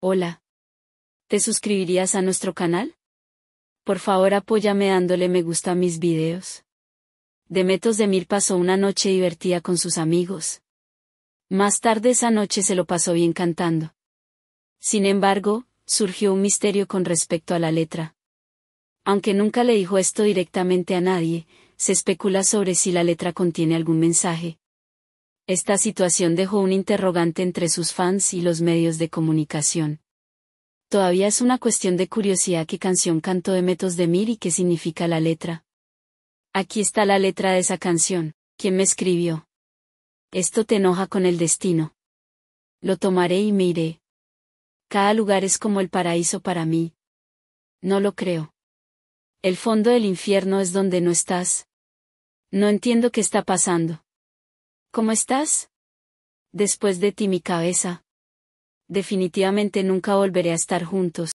Hola. ¿Te suscribirías a nuestro canal? Por favor apóyame dándole me gusta a mis videos. Demetos de Mir pasó una noche divertida con sus amigos. Más tarde esa noche se lo pasó bien cantando. Sin embargo, surgió un misterio con respecto a la letra. Aunque nunca le dijo esto directamente a nadie, se especula sobre si la letra contiene algún mensaje, esta situación dejó un interrogante entre sus fans y los medios de comunicación. Todavía es una cuestión de curiosidad qué canción cantó Emetos de Mir y qué significa la letra. Aquí está la letra de esa canción, ¿quién me escribió? Esto te enoja con el destino. Lo tomaré y me iré. Cada lugar es como el paraíso para mí. No lo creo. El fondo del infierno es donde no estás. No entiendo qué está pasando. ¿Cómo estás? Después de ti mi cabeza. Definitivamente nunca volveré a estar juntos.